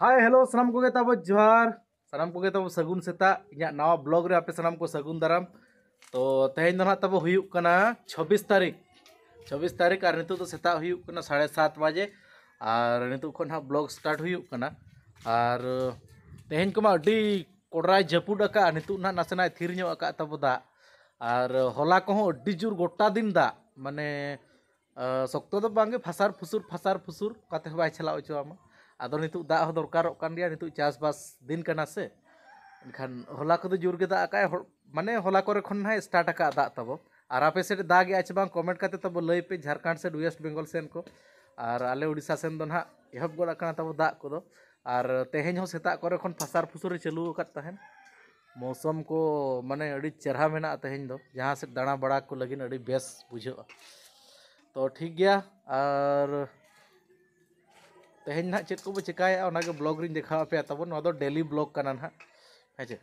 Hi hello सनम को तब जोहार सनम को तब सगुन सेता इना नवा ब्लॉग रे आपे सनम को सगुन दाराम तो तेहन ना हाँ तब छब्बीस तारीख छब्बीस तारीख और नित तो सेता साढ़े सात बजे और नित को ना हाँ ब्लॉग स्टार्ट और तेहन को अभी कोडरा जपूद अका नित ना नासे थिर तब दा और होला को अभी जोर गोटा दिन दा माने सक्त तो बांगे फसार फुसुर फसार फुसुर काते बाय उचो आमा अद दाग दरकार चाबास दिन करना से इनखान हला को जोर के दाग माने हला को ना स्टार्ट आका दाग तब और आप से दागे चेबा कमेंट करते तब लय झारखंड से वेस्ट बेंगल सेन को और आले उड़ीसा सेन ना एहब गोदाब दाग को और तेहेज सेता फसार फुसुर चालू तहन मौसम को माने मानने चेहरा मे तेहे जहाँ से दाणा बड़ा को लगे बेस बुझा तो ठीक गया और तेहन ना चेक को चेकाया ब्लॉग रही देखा पे तब डेली ब्लॉग का ना हाँ चे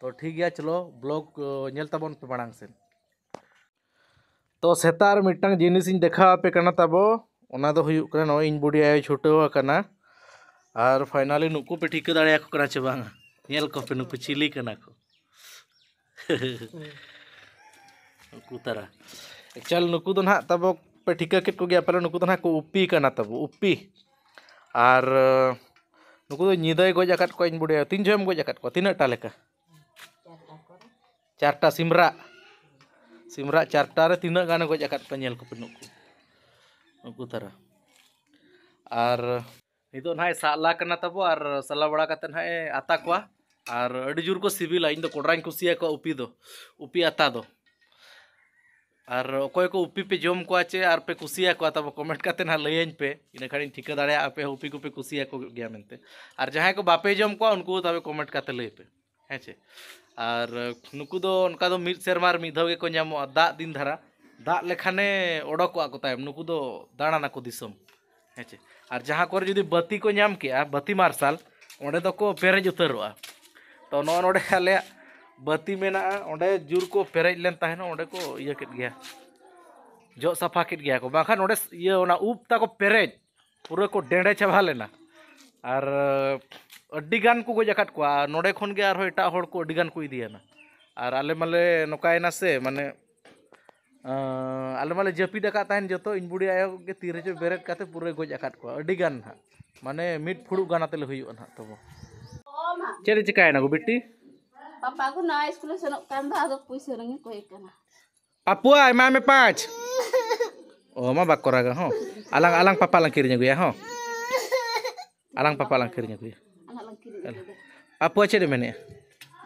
तो ठीक है चलो ब्लॉग नलताबन पे मांग सेन तो सेतार मिट्टा जिनिस देखा पे करना तब इन बुढ़ी आयो छुटावना और फाइनली नुकू पे ठीक दाड़ा चे बाल को पे नुक चिली करना को नुकू तारा एक्चुअल नुकू दो ना तब ᱯᱮ ᱴᱷᱤᱠᱟᱹ ᱠᱮᱫ ᱠᱚᱜᱮᱭᱟ ᱯᱟᱞᱮ ᱱᱩᱠᱩ ᱫᱚ ᱱᱟᱦᱟᱜ ᱠᱚ ᱩᱯᱤ ᱠᱟᱱᱟ ᱛᱟᱵᱚ ᱩᱯᱤ ᱟᱨ ᱱᱩᱠᱩ ᱫᱚ ᱧᱤᱫᱟᱹᱭ ᱜᱚᱡ ᱟᱠᱟᱫ ᱠᱚᱣᱟ ᱤᱧ ᱵᱩᱰᱤᱭᱟ ᱛᱤᱱ ᱡᱚᱦᱚᱜ ᱮᱢ ᱜᱚᱡ ᱟᱠᱟᱫ ᱠᱚᱣᱟ ᱛᱤᱱᱟᱹᱜ ᱴᱟ ᱞᱮᱠᱟ ᱪᱟᱨᱴᱟ ᱥᱤᱢᱨᱟ ᱥᱤᱢᱨᱟ ᱪᱟᱨᱴᱟ ᱨᱮ ᱛᱤᱱᱟᱹᱜ ᱜᱟᱱᱮ ᱜᱚᱡ ᱟᱠᱟᱫ ᱠᱚᱣᱟ ᱧᱮᱞ ᱠᱚᱯᱮ ᱱᱩᱠᱩ ᱱᱩᱠᱩ ᱛᱟᱨᱟ ᱟᱨ ᱱᱤᱛᱚᱜ ᱱᱟᱦᱟᱜ ᱥᱟᱞᱟ ᱠᱟᱱᱟ ᱛᱟᱵᱚ ᱟᱨ ᱥᱟᱞᱟ ᱵᱟᱲᱟ ᱠᱟᱛᱮ ᱱᱟᱦᱟᱜ ᱟᱛᱟ ᱠᱚᱣᱟ ᱟᱨ ᱟᱹᱰᱤ ᱡᱳᱨ ᱠᱚ ᱥᱤᱵᱤᱞᱟ ᱤᱧ ᱫᱚ ᱠᱚᱰᱨᱟᱧ ᱠᱩᱥᱤᱭᱟᱠᱚᱣᱟ ᱩᱯᱤ ᱫᱚ ᱩᱯᱤ ᱟᱛᱟ ᱫᱚ और अकय को उपी पे जम को चे और पे कुसिया को तब कमेंट करते ना लैन पे इन खाड़ी ठिका दाड़े पे उपी को पे कुसिया को गया और जहाँ को बापे जम को उनको तब कमेंट करते लै पे हैं चे और नुकु दो उनका दो मिड सेरमार को नाम दा दिन धारा दा लेखने ओडको को तायम नुकु को दिसम हैं चे और जहाँ को जुदी बती को नाम के बती मार्शाल ओडे पेरेज उतरवा तो नौ ना आलिया बाती मेना जूर को पेरज लेन को गया जो साफा कि उबता को पेरेज पूरा को डेडे चाबा लेना और अभीगान को गज आक नोड़े एट को इदीना और आलमाले नौकायना से माने आलमाले जपिद जो तो इन बुढ़ी आयो के तीर चो बेरेज का पूरा गज आक माने मीट फुड़ू गाना तेल हो चे चिकाय बिटी Papa aku ना स्कूल से कंधा तो पैसे रंगे कोई कना Apua, ima me pach. Oh, ma bakor aga ho. Alang alang papa langkirnya gue ya ho. Alang papa langkirnya gue. Alang langkirnya. Apua cede mene.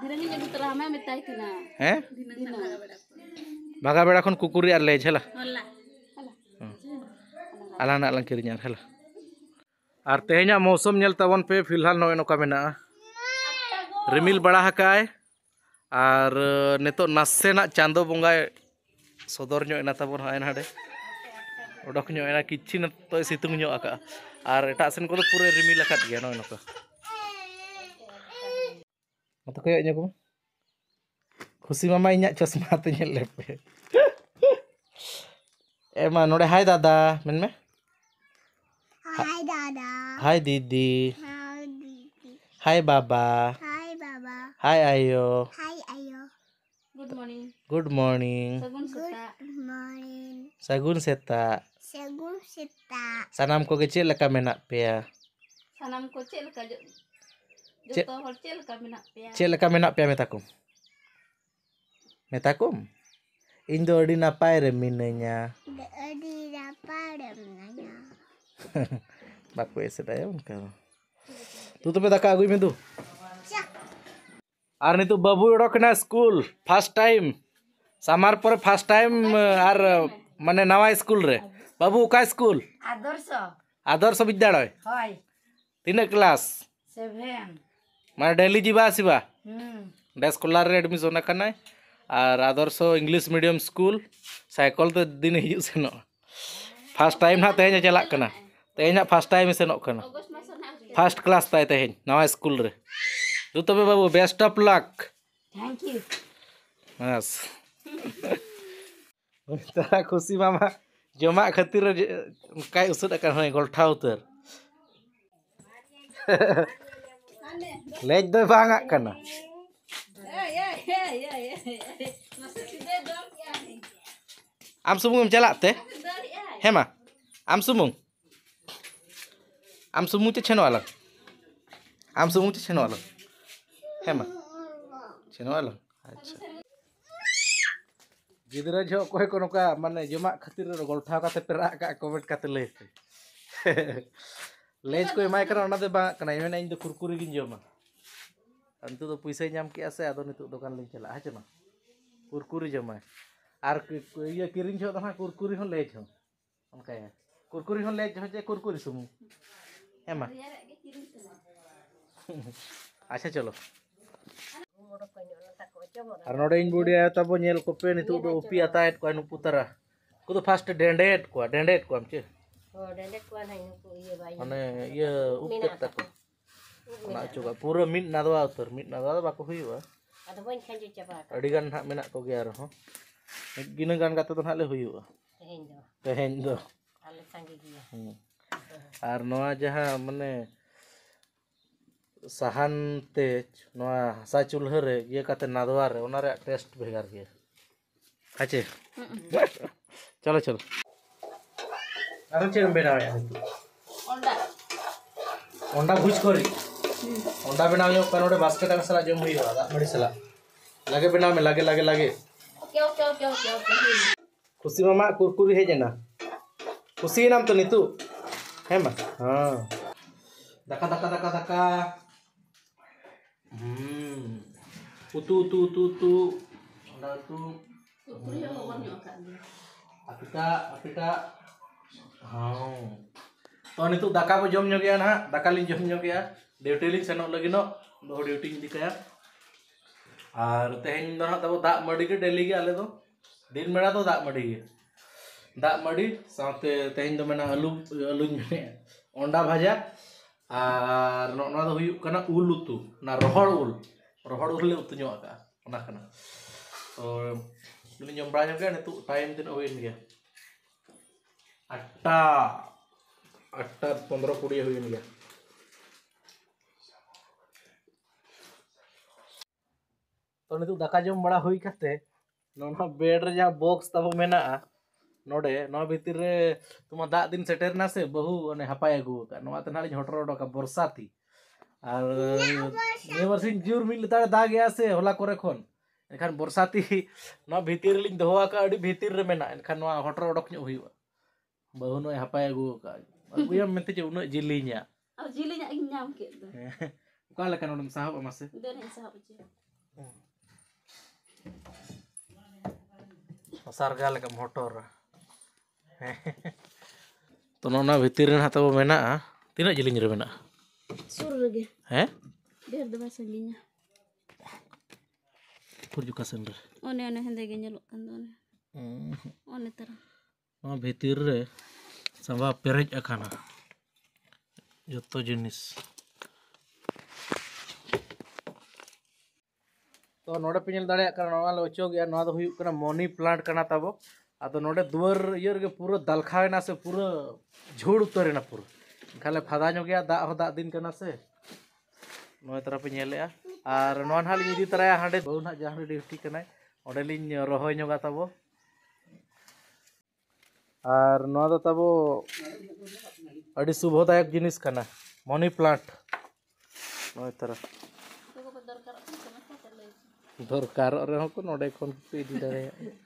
Dirangnya jadi terhamai me tai kena. Eh? Dina. Baga beda kon kukuri ar lej hela. Hmm. Alang nak langkirnya hela. Ar tehnya मौसम nyeltawan पे फिलहाल no no का मेना रिमिल berada हका ar neto nasse nak chando bunga e. sodor nyok ena tabur ena de, odok nyok ena kicin to situng nyok aka ar eta sen ko pura rimi lakat ge no enok Mata kayak nyaku. Kusi mama inya cos mata lepe. Emma, nore hai dada, men me? Hai dada. Hai didi. Hai didi. baba. Hai baba. Hai ayo. Hai. Good morning. Sagun seta. Good morning. Sagun seta. Sagun seta. Sanam ko kecil leka menak pia. Sanam ko kecil leka jo. Joto hol kecil leka menak pia. Kecil leka menak pia metakum. Metakum. Indo adi napai reminanya. Adi napai reminanya. Baku eseta ya mungkin. Tutup aku ini tuh. Arni tu babu kena school first time. सामार पर first time uh, are माने नवा school रे बाबू का school आदर्श आदर्श विद्यालय हाय तीन class 7 माने daily जीवा आसीबा हम डे स्कूल रे एडमिशन करना है आर Adarsh English medium school cycle तो दिन ही से न फर्स्ट टाइम ना तेज चलाक करना तेज फर्स्ट टाइम से नोक करना फर्स्ट क्लास ताय तेज नवा स्कूल रे तो तबे बाबू best of luck thank you बस ᱛᱟᱨᱟ ᱠᱩᱥᱤ ᱢᱟᱢᱟ ᱡᱚᱢᱟᱜ ᱠᱷᱟᱹᱛᱤᱨ ᱚᱱᱠᱟᱭ ᱩᱥᱟᱹᱫ ᱟᱠᱟᱱ ᱦᱚᱸᱭ ᱜᱚᱞᱴᱷᱟ ᱩᱛᱟᱹᱨ ᱞᱮᱡ ᱫᱚᱭ ᱵᱟᱝᱟᱜ ᱠᱟᱱᱟ ᱟᱢ ᱥᱩᱢᱩᱝ ᱮᱢ ᱪᱟᱞᱟᱜ ᱛᱮ ᱦᱮᱸ ᱢᱟ ᱟᱢ ᱥᱩᱢᱩᱝ ᱟᱢ ᱥᱩᱢᱩᱝ ᱛᱮ ᱪᱷᱮᱱᱚᱜ ᱟᱞᱟᱝ ᱟᱢ ᱥᱩᱢᱩᱝ ᱛᱮ ᱪᱷᱮᱱᱚᱜ ᱟᱞᱟᱝ ᱦᱮᱸ ᱢᱟ ᱪᱷᱮᱱᱚᱜ ᱟᱞᱟᱝ ᱟᱪᱪᱷᱟ ᱜᱤᱫᱽᱨᱟᱹ ᱡᱚ ᱚᱠᱚᱭ ᱠᱚ ᱱᱚᱝᱠᱟ ᱢᱟᱱᱮ ᱡᱚᱢᱟᱜ ᱠᱷᱟᱹᱛᱤᱨ ᱜᱚᱞᱴᱷᱟᱣ ᱠᱟᱛᱮ ᱯᱮ ᱨᱟᱜ ᱠᱟᱜ ᱠᱚᱢᱮᱱᱴ ᱠᱟᱛᱮ ᱞᱟᱹᱭ ᱯᱮ ᱞᱮᱡ ᱠᱚ ᱮᱢᱟᱭ ᱠᱟᱱᱟ ᱚᱱᱟ ᱫᱚ ᱵᱟᱝ ᱠᱟᱱᱟ ᱢᱮᱱᱟ ᱤᱧ ᱫᱚ ᱠᱩᱨᱠᱩᱨᱤ ᱜᱤᱧ ᱡᱚᱢᱟ ᱱᱤᱛᱚᱜ ᱫᱚ ᱯᱩᱭᱥᱟᱹᱭ ᱧᱟᱢ ᱠᱮᱜᱼᱟ ᱥᱮ ᱟᱫᱚ ᱱᱤᱛᱚᱜ ᱫᱚᱠᱟᱱ ᱞᱤᱧ ᱪᱟᱞᱟᱜᱼᱟ ᱦᱮᱸ ᱪᱮ ᱵᱟᱝ कुरकुरी जमा और ये किरिंग हो हाँ कुरकुरी हूँ लेज हूँ उनका कुरकुरी हूँ लेज हो जे कुरकुरी सुमू हेमा अच्छा चलो Arnodain budia tapi nyel kopi ini tuh udah atau itu kau putera, kau tuh first dendet kau, dendet kau amce. Oh dendet kau nih kau iya bayi. Iya iya. pura mint nado outer, mint nado itu aku hiu ah. Atau pun kan juga pak. Adi kan hak minat kau kiar, aja ha, test भेगार गया अच्छे चलो चलो चेम बना भूज कर अंडा बना basket bask सला जम हुई दाड़ी सला लगे बनाव में लगे लगे लगे खुशी मामा कुरकुरी हेना खुशी तो नितु हेमा हाँ दाका दाका दाका दाका Hmm. Utu utu utu utu. Ada Utu ya Apita apita. हाँ तो नित दाका को जम के ना दाका ली जम के ड्यूटी ली सेन लगे दो ड्यूटी दिकाया और तेहन ना तब डेली आले दो दिन बेड़ा तो दाग मडी दाग मडी साथ तेहन आलू आलू अंडा भाजा ar ah, no no dahuyu kana ulu tu na rohor ul rohor ul le utunyo aka ona kana so dulu nyom branya ka tu time tin oin ge atta atta 15 kudi oin ge तो नितु दका जम बड़ा हुई करते नोना bed रे जा box तब मेना ᱱᱚᱰᱮ ᱱᱚᱣᱟ ᱵᱷᱤᱛᱤᱨ ᱨᱮ ᱛᱳᱢᱟ ᱫᱟᱜ ᱫᱤᱱ ᱥᱮᱴᱮᱨᱱᱟ ᱥᱮ ᱵᱟᱹᱦᱩ ᱚᱱᱮ ᱦᱟᱯᱟᱭ ᱟᱹᱜᱩ ᱟᱠᱟᱫ ᱱᱚᱣᱟ ᱛᱮ ᱱᱟᱦᱟᱜ ᱞᱤᱧ ᱦᱚᱴᱚᱨ ᱦᱚᱴᱚ ᱠᱟᱜ ᱵᱚᱨᱥᱟ ᱛᱤ ᱟᱨ ᱱᱤᱭᱟᱹ ᱵᱟᱨᱥᱤᱧ ᱡᱩᱨ ᱢᱤᱫ ᱞᱮᱛᱟᱲ ᱫᱟᱜ ᱜᱮᱭᱟ ᱥᱮ ᱦᱚᱞᱟ ᱠᱚᱨᱮ ᱠᱷᱚᱱ ᱮᱱᱠᱷᱟᱱ ᱵᱚᱨᱥᱟ ᱛᱤ ᱱᱚᱣᱟ ᱵᱷᱤᱛᱤᱨ ᱨᱮᱞᱤᱧ ᱫᱚᱦᱚ ᱟᱠᱟᱫ ᱟᱹᱰᱤ ᱵᱷᱤᱛᱤᱨ ᱨᱮ ᱢᱮᱱᱟᱜᱼᱟ ᱮᱱᱠᱷᱟᱱ ᱱᱚᱣᱟ ᱦᱚᱴᱚᱨ ᱚᱰᱚᱠ ᱧᱚᱜ ᱦᱩᱭᱩᱜᱼᱟ ᱵᱟᱹᱦᱩ ᱱᱚᱜᱼᱚᱭ ᱦᱟᱯᱟᱭ ᱟᱹᱜᱩ ᱟᱠᱟᱫ ᱟᱹᱜᱩᱭᱟᱢ ᱢᱮᱱᱛᱮ ᱪᱮ ᱩᱱᱟᱹᱜ ᱡᱤᱞᱤᱧᱟ ᱡᱤᱞᱤᱧᱟᱜ ᱤᱧ ᱧᱟᱢ ᱠᱮᱫ ᱫᱚ ᱚᱠᱟ ᱞᱮᱠᱟ ᱱᱚᱰᱮᱢ ᱥᱟᱦᱟᱵᱼᱟ ᱢᱟᱥᱮ ᱫᱮᱱᱤᱧ ᱥᱟᱦᱟᱵ ᱦᱚᱪᱚ ᱥᱟᱨᱜᱟ ᱞᱮᱠᱟᱢ ᱦᱚᱴᱚᱨᱟ Tonona betirin na hatabo mena ah. Tina jiling a? Suruh lagi. Eh? Biar daba sanginya. Pur juga sender. One one hende genya lo kandone. Hmm. One tara. Ma vitir re. Sama perej akana. Jotto jenis. Tuh, noda pinjol dari normal, ucok ya, noda huyuk karena moni plant karena tabok. ᱟᱫᱚ ᱱᱚᱰᱮ ᱫᱩᱣᱟᱹᱨ ᱤᱭᱟᱹ ᱨᱮᱜᱮ ᱯᱩᱨᱟᱹ ᱫᱟᱞᱠᱷᱟᱣᱮᱱᱟ ᱥᱮ ᱯᱩᱨᱟᱹ ᱡᱷᱩᱲ ᱩᱛᱟᱹᱨᱮᱱᱟ ᱯᱩᱨᱟᱹ ᱮᱱᱠᱷᱟᱱ ᱞᱮ ᱯᱷᱟᱫᱟ ᱧᱚᱜᱮᱭᱟ ᱫᱟᱜ ᱦᱚᱸ ᱫᱟᱜ ᱫᱤᱱ ᱠᱟᱱᱟ ᱥᱮ ᱱᱚᱣᱟ ᱛᱟᱨᱟ ᱯᱮ ᱧᱮᱞᱮᱜᱼᱟ ᱟᱨ ᱱᱚᱣᱟ ᱱᱟᱦᱟᱜ ᱞᱤᱧ ᱤᱫᱤ ᱛᱟᱨᱟᱭᱟ ᱦᱟᱸᱰᱮ ᱵᱟᱹᱵᱩ ᱱᱟᱦᱟᱜ ᱡᱟᱦᱟᱸ ᱰᱤᱣᱴᱤ ᱠᱟᱱᱟᱭ ᱚᱸᱰᱮᱞᱤᱧ ᱨᱚᱦᱚᱭ ᱧᱚᱜᱟ ᱛᱟᱵᱚ ᱟᱨ ᱱᱚᱣᱟ ᱫᱚ ᱛᱟᱵᱚ ᱟᱹᱰᱤ ᱥᱩᱵᱷᱚᱫᱟᱭᱚᱠ ᱡᱤᱱᱤᱥ ᱠᱟᱱᱟ ᱢᱚᱱᱤ ᱯᱞᱟᱱᱴ ᱱᱚᱣᱟ ᱛᱟᱨᱟ ᱫᱚᱨᱠᱟᱨᱚᱜ ᱨᱮᱦᱚᱸ ᱠᱚ ᱱᱚᱰᱮ ᱠᱷᱚᱱ ᱠᱚ ᱤᱫᱤ ᱫᱟᱲᱮᱭᱟᱜᱼᱟ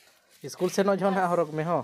स्कूल से नौ जो है और में हो